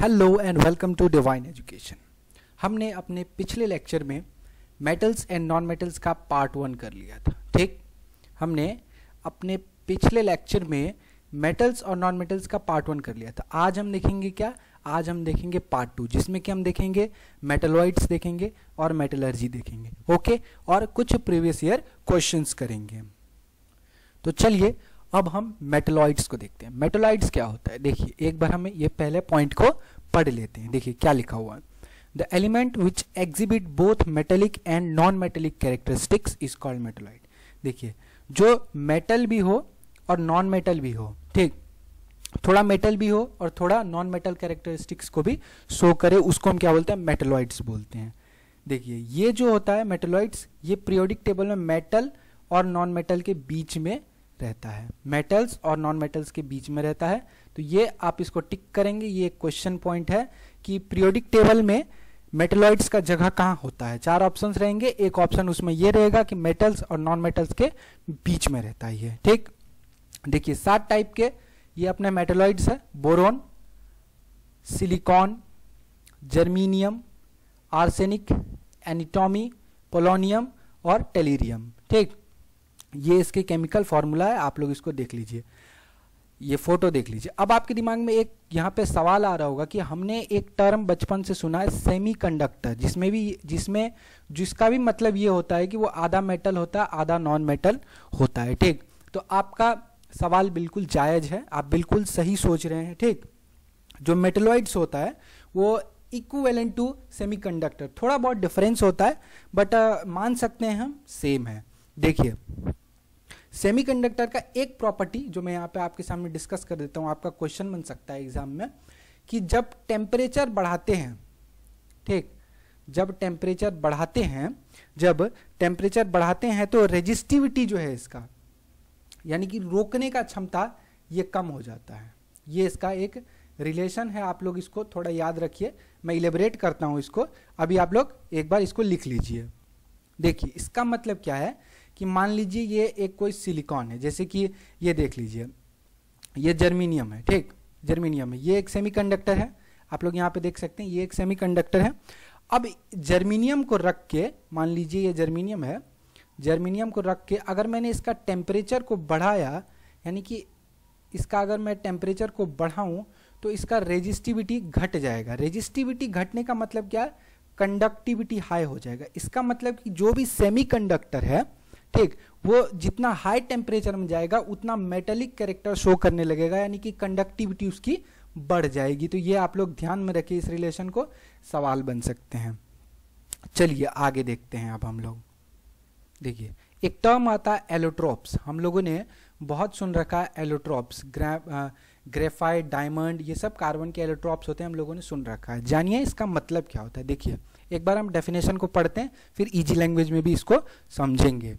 hello and welcome to divine education हमने अपने पिछले लेक्चर में मेटल्स एंड नॉन मेटल्स का पार्ट वन कर लिया था ठीक हमने अपने पिछले लेक्चर में मेटल्स और नॉन मेटल्स का पार्ट वन कर लिया था आज हम देखेंगे क्या आज हम देखेंगे पार्ट टू जिसमें कि हम देखेंगे मेटलॉइड्स देखेंगे और मेटलर्जी देखेंगे ओके और कुछ प्रीवियस ईयर क्वेश्चंस करेंगे तो चलिए अब हम मेटलॉइड्स को देखते हैं मेटलॉइड्स क्या होता है देखिए एक बार हमें ये पहले पॉइंट को पढ़ लेते हैं देखिए क्या लिखा हुआ है the element which exhibit both metallic and non metallic characteristics is called metalloid देखिए जो मेटल भी हो और नॉन मेटल भी हो ठीक थोड़ा मेटल भी हो और थोड़ा नॉन मेटल कैरेक्टरिस्टिक्स को भी शो करे उसको हम क्या बोलते हैं मेटलॉइड्स बोलते हैं देखिए ये जो होता है मेटलॉइड्स ये प्रियोडिक टेबल में मेटल और नॉन मेटल के बीच में रहता है मेटल्स और नॉन मेटल्स के बीच में रहता है तो ये आप इसको टिक करेंगे ये क्वेश्चन पॉइंट है कि पीरियोडिक टेबल में मेटेलॉइड्स का जगह कहाँ होता है चार ऑप्शन रहेंगे एक ऑप्शन उसमें ये रहेगा कि मेटल्स और नॉन मेटल्स के बीच में रहता है ठीक देखिए सात टाइप के ये अपने मेटेलॉइड्स है boron silicon germanium arsenic antimony polonium और टेलीरियम ठीक ये इसके केमिकल फॉर्मूला है आप लोग इसको देख लीजिए ये फोटो देख लीजिए अब आपके दिमाग में एक यहाँ पे सवाल आ रहा होगा कि हमने एक टर्म बचपन से सुना है सेमीकंडक्टर जिसमें भी जिसमें जिसका भी मतलब ये होता है कि वो आधा मेटल होता है आधा नॉन मेटल होता है ठीक तो आपका सवाल बिल्कुल जायज है आप बिल्कुल सही सोच रहे हैं ठीक जो मेटलॉइड्स होता है वो इक्वेलेंट टू सेमीकंडक्टर थोड़ा बहुत डिफरेंस होता है बट uh, मान सकते हैं हम सेम है देखिए सेमीकंडक्टर का एक प्रॉपर्टी जो मैं यहाँ पे आपके सामने डिस्कस कर देता हूँ आपका क्वेश्चन बन सकता है एग्जाम में कि जब टेम्परेचर बढ़ाते हैं ठीक जब टेम्परेचर बढ़ाते हैं जब टेम्परेचर बढ़ाते हैं तो रेजिस्टिविटी जो है इसका यानी कि रोकने का क्षमता ये कम हो जाता है ये इसका एक रिलेशन है आप लोग इसको थोड़ा याद रखिए मैं इलेबरेट करता हूँ इसको अभी आप लोग एक बार इसको लिख लीजिए देखिए इसका मतलब क्या है कि मान लीजिए ये एक कोई सिलिकॉन है जैसे कि ये देख लीजिए ये जर्मीनियम है ठीक जर्मीनियम है ये एक सेमीकंडक्टर है आप लोग यहाँ पे देख सकते हैं ये एक सेमीकंडक्टर है अब जर्मीनियम को रख के मान लीजिए ये जर्मीनियम है जर्मीनियम को रख के अगर मैंने इसका टेम्परेचर को बढ़ाया यानी कि इसका अगर मैं टेम्परेचर को बढ़ाऊँ तो इसका रेजिस्टिविटी घट जाएगा रेजिस्टिविटी घटने का मतलब क्या कंडक्टिविटी हाई हो जाएगा इसका मतलब कि जो भी सेमीकंडक्टर है ठीक वो जितना हाई टेम्परेचर में जाएगा उतना मेटेलिक कैरेक्टर शो करने लगेगा यानी कि कंडक्टिविटी उसकी बढ़ जाएगी तो ये आप लोग ध्यान में रखिए इस रिलेशन को सवाल बन सकते हैं चलिए आगे देखते हैं अब हम लोग देखिए एक टर्म आता है एलोट्रोप्स हम लोगों ने बहुत सुन रखा है एलोट्रोप्स ग्रेफाइट डायमंड ये सब कार्बन के एलोट्रोप्स होते हैं हम लोगों ने सुन रखा है जानिए इसका मतलब क्या होता है देखिए एक बार हम डेफिनेशन को पढ़ते हैं फिर इजी लैंग्वेज में भी इसको समझेंगे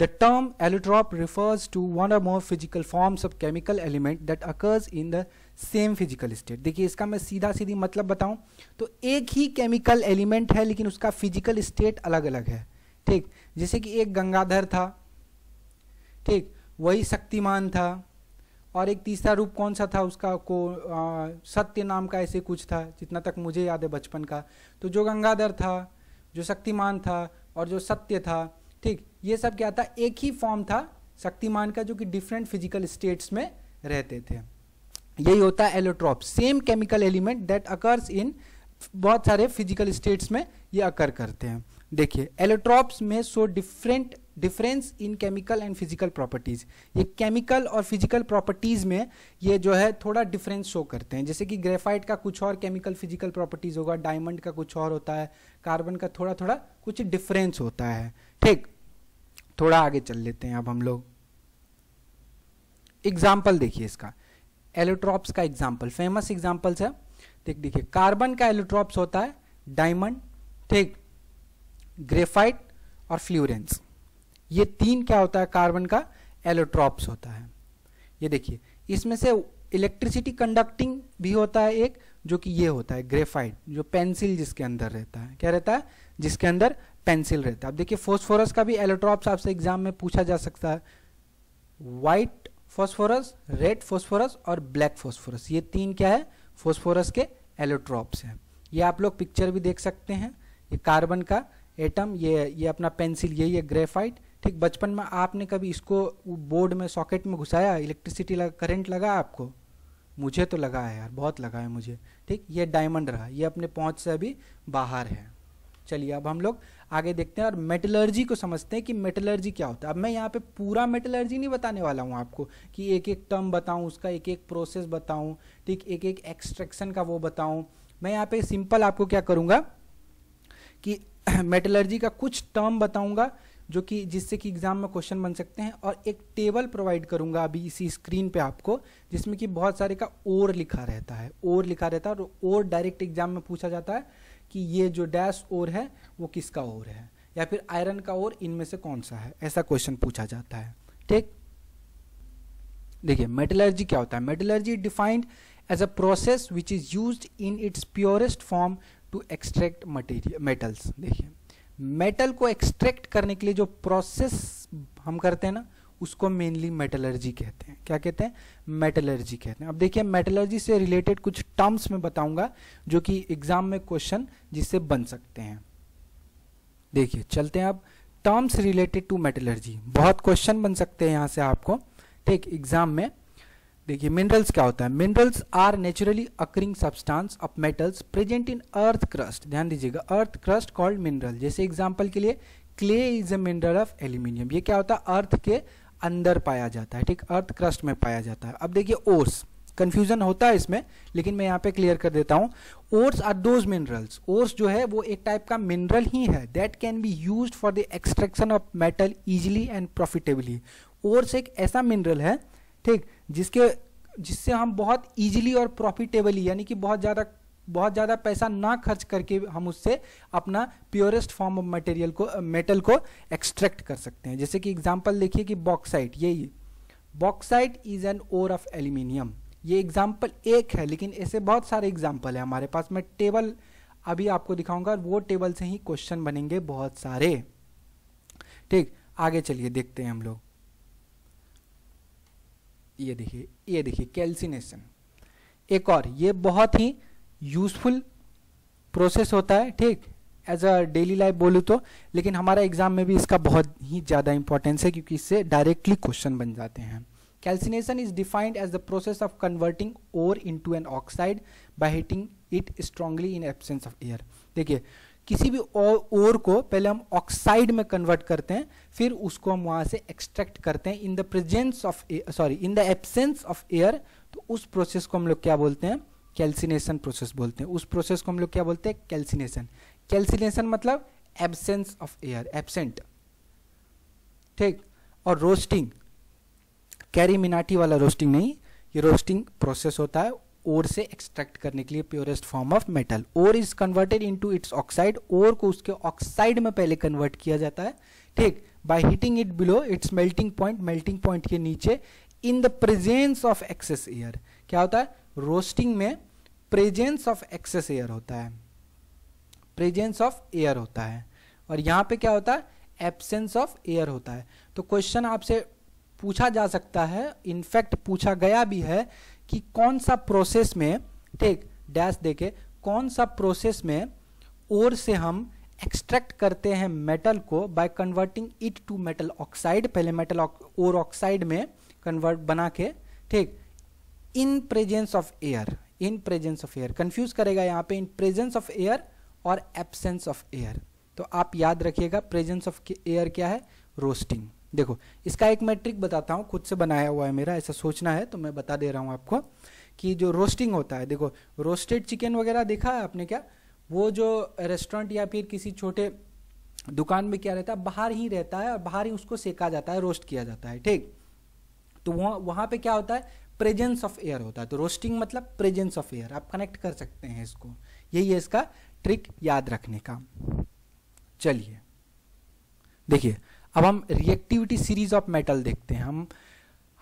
The term allotrope refers to one or more physical forms of chemical element that occurs in the same physical state देखिए इसका मैं सीधा सीधी मतलब बताऊं तो एक ही केमिकल एलिमेंट है लेकिन उसका फिजिकल स्टेट अलग अलग है ठीक जैसे कि एक गंगाधर था ठीक वही शक्तिमान था और एक तीसरा रूप कौन सा था उसका को आ, सत्य नाम का ऐसे कुछ था जितना तक मुझे याद है बचपन का तो जो गंगाधर था जो शक्तिमान था और जो सत्य था ठीक ये सब क्या था एक ही फॉर्म था शक्तिमान का जो कि डिफरेंट फिजिकल स्टेट्स में रहते थे यही होता है allotrope same chemical element that occurs in बहुत सारे फिजिकल स्टेट्स में ये अकर करते हैं देखिए एलोट्रॉप्स में so different difference in chemical and physical properties ये केमिकल और फिजिकल प्रॉपर्टीज में ये जो है थोड़ा डिफरेंस शो करते हैं जैसे कि ग्रेफाइट का कुछ और केमिकल फिजिकल प्रॉपर्टीज होगा डायमंड का कुछ और होता है कार्बन का थोड़ा थोड़ा कुछ डिफरेंस होता है ठीक थोड़ा आगे चल लेते हैं अब हम लोग एग्जाम्पल देखिए इसका एलोट्रॉप्स का एग्जाम्पल फेमस एग्जाम्पल्स है देख देखिए कार्बन का एलोट्रॉप्स होता है डायमंड ठीक ग्रेफाइट और फ्ल्यूरेंस ये तीन क्या होता है कार्बन का एलोट्रॉप्स होता है ये देखिए इसमें से इलेक्ट्रिसिटी कंडक्टिंग भी होता है एक जो कि ये होता है ग्रेफाइट जो पेंसिल जिसके अंदर रहता है क्या रहता है जिसके अंदर पेंसिल रहता है अब देखिए फोस्फोरस का भी एलोट्रॉप्स आपसे एग्जाम में पूछा जा सकता है वाइट फॉस्फोरस रेड फॉस्फोरस और ब्लैक फॉस्फोरस ये तीन क्या है फॉस्फोरस के एलोट्रॉप्स हैं ये आप लोग पिक्चर भी देख सकते हैं ये कार्बन का एटम ये ये अपना पेंसिल ये ये ग्रेफाइट ठीक बचपन में आपने कभी इसको बोर्ड में सॉकेट में घुसाया इलेक्ट्रिसिटी लगा करंट लगा आपको मुझे तो लगा है यार बहुत लगा है मुझे ठीक ये डायमंड रहा ये अपने पहुंच से अभी बाहर है चलिए अब हम लोग आगे देखते हैं और मेटलर्जी को समझते हैं कि मेटलर्जी क्या होता है अब मैं यहाँ पे पूरा मेटलर्जी नहीं बताने वाला हूँ आपको कि एक एक टर्म बताऊँ उसका एक एक प्रोसेस बताऊँ ठीक एक एक एक्सट्रैक्शन का वो बताऊँ मैं यहाँ पे सिंपल आपको क्या करूँगा कि मेटलर्जी का कुछ टर्म बताऊँगा जो कि जिससे कि एग्ज़ाम में क्वेश्चन बन सकते हैं और एक टेबल प्रोवाइड करूंगा अभी इसी स्क्रीन पे आपको जिसमें कि बहुत सारे का ओर लिखा रहता है ओर लिखा रहता है और ओर डायरेक्ट एग्जाम में पूछा जाता है कि ये जो डैश ओर है वो किसका ओर है या फिर आयरन का ओर इनमें से कौन सा है ऐसा क्वेश्चन पूछा जाता है ठीक देखिए मेटलर्जी क्या होता है metallurgy defined as a process which is use in its purest form to extract material metals देखिए मेटल को एक्सट्रैक्ट करने के लिए जो प्रोसेस हम करते हैं ना उसको मेनली मेटलर्जी कहते हैं क्या कहते हैं मेटलर्जी कहते हैं अब देखिए मेटलर्जी से रिलेटेड कुछ टर्म्स में बताऊंगा जो कि एग्जाम में क्वेश्चन जिससे बन सकते हैं देखिए चलते हैं अब टर्म्स रिलेटेड टू मेटलर्जी बहुत क्वेश्चन बन सकते हैं यहां से आपको ठीक एग्जाम में देखिए मिनरल्स क्या होता है minerals are naturally occurring substance of metals present in earth crust ध्यान दीजिएगा अर्थ क्रस्ट कॉल्ड मिनरल जैसे एग्जांपल के लिए clay is a mineral of aluminium ये क्या होता है अर्थ के अंदर पाया जाता है ठीक अर्थ क्रस्ट में पाया जाता है अब देखिए ओर्स कंफ्यूजन होता है इसमें लेकिन मैं यहाँ पे क्लियर कर देता हूँ ores are those minerals ores जो है वो एक टाइप का मिनरल ही है that can be use for the extraction of metal easily and profitably ores एक ऐसा मिनरल है ठीक जिसके जिससे हम बहुत ईजिली और प्रॉफिटेबली यानी कि बहुत ज़्यादा बहुत ज़्यादा पैसा ना खर्च करके हम उससे अपना प्योरेस्ट फॉर्म ऑफ मटेरियल को मेटल को एक्सट्रैक्ट कर सकते हैं जैसे कि एग्जाम्पल देखिए कि बॉक्साइट यही bauxite is an ore of aluminium ये एग्जाम्पल एक है लेकिन ऐसे बहुत सारे एग्जाम्पल हैं हमारे पास मैं टेबल अभी आपको दिखाऊंगा वो टेबल से ही क्वेश्चन बनेंगे बहुत सारे ठीक आगे चलिए देखते हैं हम लोग ये देखिए ये देखिए कैल्सिनेशन एक और ये बहुत ही यूजफुल प्रोसेस होता है ठीक एज अ डेली लाइफ बोलूँ तो लेकिन हमारा एग्जाम में भी इसका बहुत ही ज़्यादा इंपॉर्टेंस है क्योंकि इससे डायरेक्टली क्वेश्चन बन जाते हैं calcination is defined as the process of converting ore into an oxide by heating it strongly in absence of air देखिए किसी भी ओर को पहले हम ऑक्साइड में कन्वर्ट करते हैं फिर उसको हम वहाँ से एक्सट्रैक्ट करते हैं in the presence of sorry in the absence of air तो उस प्रोसेस को हम लोग क्या बोलते हैं कैल्सिनेशन प्रोसेस बोलते हैं उस प्रोसेस को हम लोग क्या बोलते हैं कैल्सिनेशन कैल्सिनेशन मतलब एबसेंस ऑफ एयर एबसेंट ठीक और रोस्टिंग कैरी मिनाटी वाला रोस्टिंग नहीं ये रोस्टिंग प्रोसेस होता है ओर से एक्सट्रैक्ट करने के लिए purest form of metal ore is converted into its oxide ore को उसके ऑक्साइड में पहले कन्वर्ट किया जाता है ठीक by heating it below its melting point melting point के नीचे in the presence of excess air क्या होता है रोस्टिंग में प्रेजेंस ऑफ एक्सेस एयर होता है प्रेजेंस ऑफ एयर होता है और यहाँ पे क्या होता है एबसेंस ऑफ एयर होता है तो क्वेश्चन आपसे पूछा जा सकता है इनफैक्ट पूछा गया भी है कि कौन सा प्रोसेस में ठीक डैश देखे कौन सा प्रोसेस में ओर से हम एक्सट्रैक्ट करते हैं मेटल को by converting it to metal oxide पहले मेटल ओर ऑक्साइड में कन्वर्ट बना के ठीक in presence of air in presence of air confuse करेगा यहाँ पे इन प्रेजेंस ऑफ एयर और एब्सेंस ऑफ एयर तो आप याद रखिएगा प्रेजेंस ऑफ एयर क्या है रोस्टिंग देखो इसका एक मैट्रिक बताता हूँ खुद से बनाया हुआ है मेरा ऐसा सोचना है तो मैं बता दे रहा हूँ आपको कि जो रोस्टिंग होता है देखो रोस्टेड चिकन वगैरह देखा है आपने क्या वो जो रेस्टोरेंट या फिर किसी छोटे दुकान में क्या रहता है बाहर ही रहता है और बाहर ही उसको सेका जाता है रोस्ट किया जाता है ठीक तो वहाँ वहाँ पे क्या होता है प्रेजेंस ऑफ एयर होता है तो रोस्टिंग मतलब प्रेजेंस ऑफ एयर आप कनेक्ट कर सकते हैं इसको यही है इसका ट्रिक याद रखने का चलिए देखिए अब हम रिएक्टिविटी सीरीज ऑफ मेटल देखते हैं हम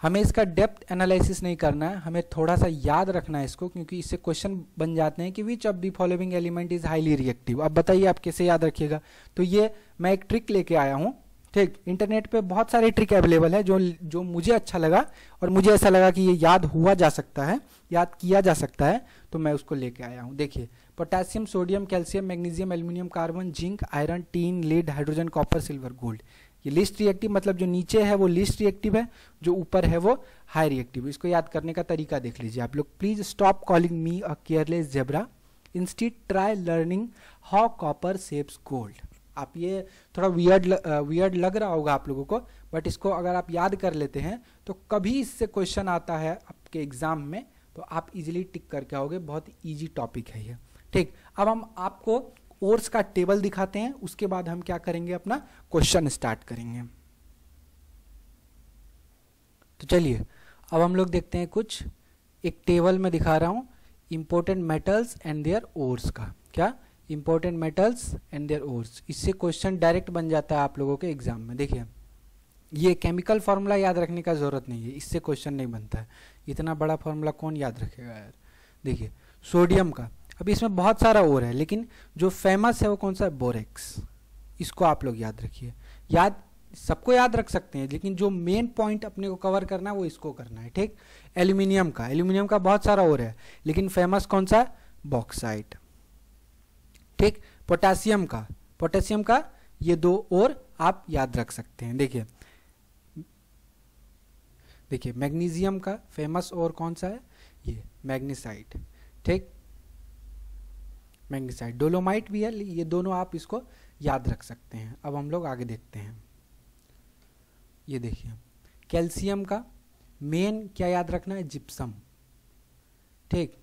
हमें इसका डेप्थ एनालिसिस नहीं करना है हमें थोड़ा सा याद रखना है इसको क्योंकि इससे क्वेश्चन बन जाते हैं कि which of the following element is highly reactive अब बताइए आप कैसे याद रखिएगा तो ये मैं एक ट्रिक लेके आया हूँ ठीक इंटरनेट पे बहुत सारे ट्रिक अवेलेबल है जो जो मुझे अच्छा लगा और मुझे ऐसा लगा कि ये याद हुआ जा सकता है याद किया जा सकता है तो मैं उसको लेके आया हूँ देखिए potassium sodium calcium magnesium aluminium carbon zinc iron tin lead hydrogen copper silver gold ये लिस्ट रिएक्टिव मतलब जो नीचे है वो लिस्ट रिएक्टिव है जो ऊपर है वो हाई रिएक्टिव इसको याद करने का तरीका देख लीजिए आप लोग please stop calling me a careless zebra instead try learning how copper सेप्स गोल्ड आप ये थोड़ा वियर्ड वियर्ड लग रहा होगा आप लोगों को बट इसको अगर आप याद कर लेते हैं तो कभी इससे क्वेश्चन आता है आपके एग्जाम में तो आप इजीली टिक करके आओगे बहुत इजी टॉपिक है ये ठीक अब हम आपको कोर्स का टेबल दिखाते हैं उसके बाद हम क्या करेंगे अपना क्वेश्चन स्टार्ट करेंगे तो चलिए अब हम लोग देखते हैं कुछ एक टेबल में दिखा रहा हूं important metals and their ores का क्या important metals and their ores इससे क्वेश्चन डायरेक्ट बन जाता है आप लोगों के एग्जाम में देखिए ये केमिकल फार्मूला याद रखने का ज़रूरत नहीं है इससे क्वेश्चन नहीं बनता है इतना बड़ा फार्मूला कौन याद रखेगा यार देखिए सोडियम का अभी इसमें बहुत सारा और है लेकिन जो फेमस है वो कौन सा है बोरेक्स इसको आप लोग याद रखिए याद सबको याद रख सकते हैं लेकिन जो मेन पॉइंट अपने को कवर करना है वो इसको करना है ठीक एल्यूमिनियम का एल्यूमिनियम का बहुत सारा और है लेकिन फेमस कौन सा बॉक्साइट ठीक पोटासियम का पोटेशियम का ये दो और आप याद रख सकते हैं देखिए देखिए मैग्नीशियम का फेमस और कौन सा है ये मैग्नीसाइट ठीक मैंगसाइड डोलोमाइट भी है ये दोनों आप इसको याद रख सकते हैं अब हम लोग आगे देखते हैं ये देखिए कैल्शियम का मेन क्या याद रखना है जिप्सम ठीक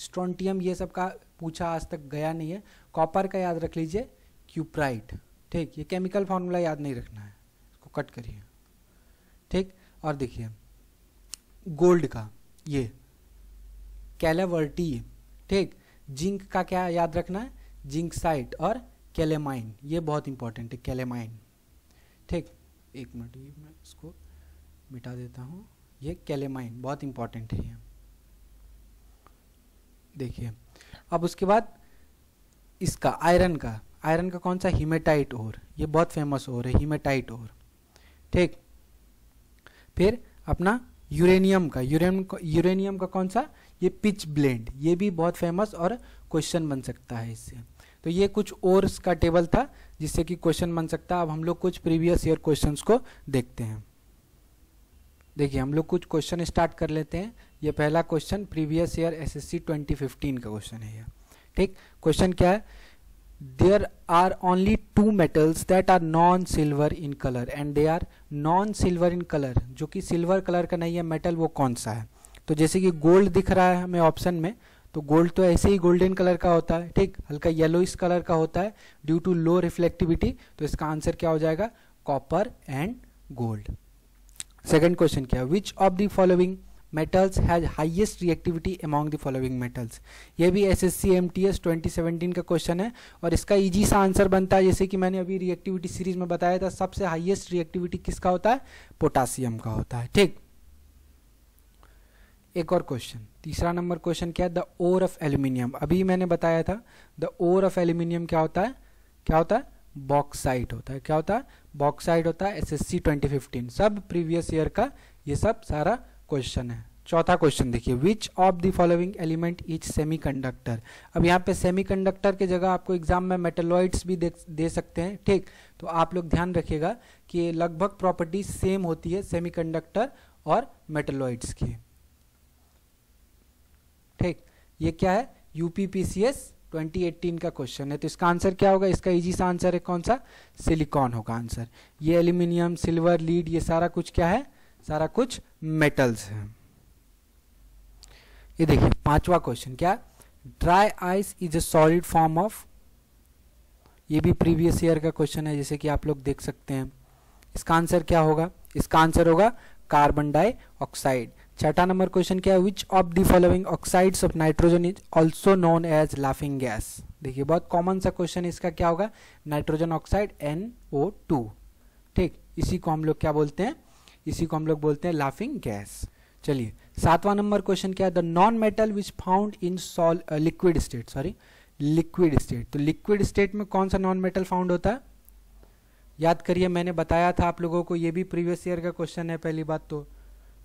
स्ट्रॉन्टियम ये सब का पूछा आज तक गया नहीं है कॉपर का याद रख लीजिए क्यूप्राइट ठीक ये केमिकल फार्मूला याद नहीं रखना है इसको कट करिए ठीक और देखिए गोल्ड का ये कैलावर्टी ठीक जिंक का क्या याद रखना है जिंक साइट और कैलेमाइन ये बहुत इंपॉर्टेंट है कैलेमाइन ठीक एक मिनट ये मैं इसको मिटा देता हूँ ये कैलेमाइन बहुत इंपॉर्टेंट है ये देखिए अब उसके बाद इसका आयरन का आयरन का कौन सा हीमेटाइट ओर ये बहुत फेमस ओर है हीमेटाइट ओर ठीक फिर अपना यूरेनियम का यूरेनियम यूरेनियम का कौन सा ये पिच ब्लेंड ये भी बहुत फेमस और क्वेश्चन बन सकता है इससे तो ये कुछ और का टेबल था जिससे कि क्वेश्चन बन सकता है अब हम लोग कुछ प्रीवियस ईयर क्वेश्चंस को देखते हैं देखिए हम लोग कुछ क्वेश्चन स्टार्ट कर लेते हैं ये पहला क्वेश्चन प्रीवियस ईयर एसएससी 2015 का क्वेश्चन है ये ठीक क्वेश्चन क्या है there are only two metals that are non silver in colour and they are non silver in colour जो कि सिल्वर कलर का नहीं है मेटल वो कौन सा है तो जैसे कि गोल्ड दिख रहा है हमें ऑप्शन में तो गोल्ड तो ऐसे ही गोल्डन कलर का होता है ठीक हल्का इस कलर का होता है ड्यू टू लो रिफ्लेक्टिविटी तो इसका आंसर क्या हो जाएगा copper and gold second question क्या which of the following metals has highest reactivity among the following metals ये भी S S C M T S twenty seventeen का क्वेश्चन है और इसका ईजी सा आंसर बनता है जैसे कि मैंने अभी रिएक्टिविटी सीरीज में बताया था सबसे हाइएस्ट रिएक्टिविटी किसका होता है पोटासियम का होता है ठीक एक और क्वेश्चन तीसरा नंबर क्वेश्चन क्या है द ओर ऑफ एल्यूमिनियम अभी मैंने बताया था द ओर ऑफ एल्यूमिनियम क्या होता है क्या होता है बॉक्साइट होता है क्या होता है बॉक्साइट होता है एसएससी 2015 सब प्रीवियस ईयर का ये सब सारा क्वेश्चन है चौथा क्वेश्चन देखिए which of the following element is semiconductor अब यहाँ पे कंडक्टर के जगह आपको एग्जाम में मेटेलॉइड्स भी दे, दे सकते हैं ठीक तो आप लोग ध्यान रखिएगा कि लगभग प्रॉपर्टी सेम होती है सेमी और मेटेलॉइड्स की ठीक ये क्या है यूपीपीसीएस 2018 का क्वेश्चन है तो इसका आंसर क्या होगा इसका इजी सा आंसर है कौन सा सिलिकॉन होगा आंसर ये एल्यूमिनियम सिल्वर लीड ये सारा कुछ क्या है सारा कुछ मेटल्स है ये देखिए पांचवा क्वेश्चन क्या dry ice is a solid form of ये भी प्रीवियस ईयर का क्वेश्चन है जैसे कि आप लोग देख सकते हैं इसका आंसर क्या होगा इसका आंसर होगा कार्बन डाइऑक्साइड छठा नंबर क्वेश्चन क्या है which of the following oxides of nitrogen is also known as laughing gas देखिए बहुत कॉमन सा क्वेश्चन इसका क्या होगा nitrogen oxide N O two ठीक इसी को हम लोग क्या बोलते हैं इसी को हम लोग बोलते हैं लाफिंग गैस चलिए सातवां नंबर क्वेश्चन क्या है the non metal which found in सॉल liquid state sorry liquid state तो लिक्विड स्टेट में कौन सा नॉन मेटल फाउंड होता है याद करिए मैंने बताया था आप लोगों को ये भी प्रीवियस ईयर का क्वेश्चन है पहली बात तो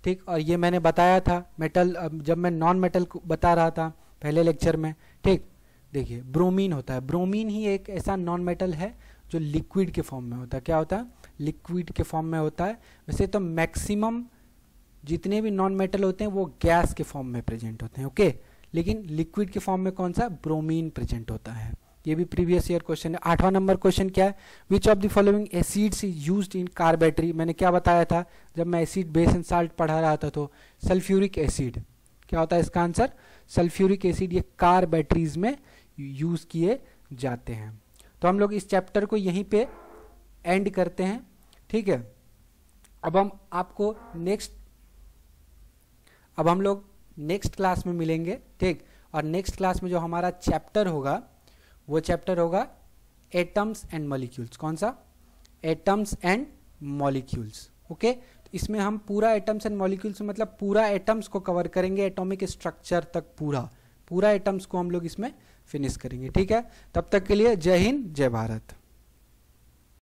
ठीक और ये मैंने बताया था मेटल जब मैं नॉन मेटल बता रहा था पहले लेक्चर में ठीक देखिए ब्रोमीन होता है ब्रोमीन ही एक ऐसा नॉन मेटल है जो लिक्विड के फॉर्म में होता है क्या होता है लिक्विड के फॉर्म में होता है वैसे तो मैक्सिमम जितने भी नॉन मेटल होते हैं वो गैस के फॉर्म में प्रेजेंट होते हैं ओके लेकिन लिक्विड के फॉर्म में कौन सा ब्रोमीन प्रेजेंट होता है ये भी प्रीवियस ईयर क्वेश्चन है आठवां नंबर क्वेश्चन क्या है which of the following acids is use in car battery मैंने क्या बताया था जब मैं एसिड बेस एंड साल्ट पढ़ा रहा था तो सल्फ्यूरिक एसिड क्या होता है इसका आंसर सल्फ्यूरिक एसिड ये कार बैटरीज में यूज किए जाते हैं तो हम लोग इस चैप्टर को यहीं पे एंड करते हैं ठीक है अब हम आपको नेक्स्ट अब हम लोग नेक्स्ट क्लास में मिलेंगे ठीक और नेक्स्ट क्लास में जो हमारा चैप्टर होगा वो चैप्टर होगा एटम्स एंड मॉलिक्यूल्स कौन सा एटम्स एंड मॉलिक्यूल्स ओके इसमें हम पूरा एटम्स एंड मॉलिक्यूल्स मतलब पूरा एटम्स को कवर करेंगे एटॉमिक स्ट्रक्चर तक पूरा पूरा एटम्स को हम लोग इसमें फिनिश करेंगे ठीक है तब तक के लिए जय हिंद जय भारत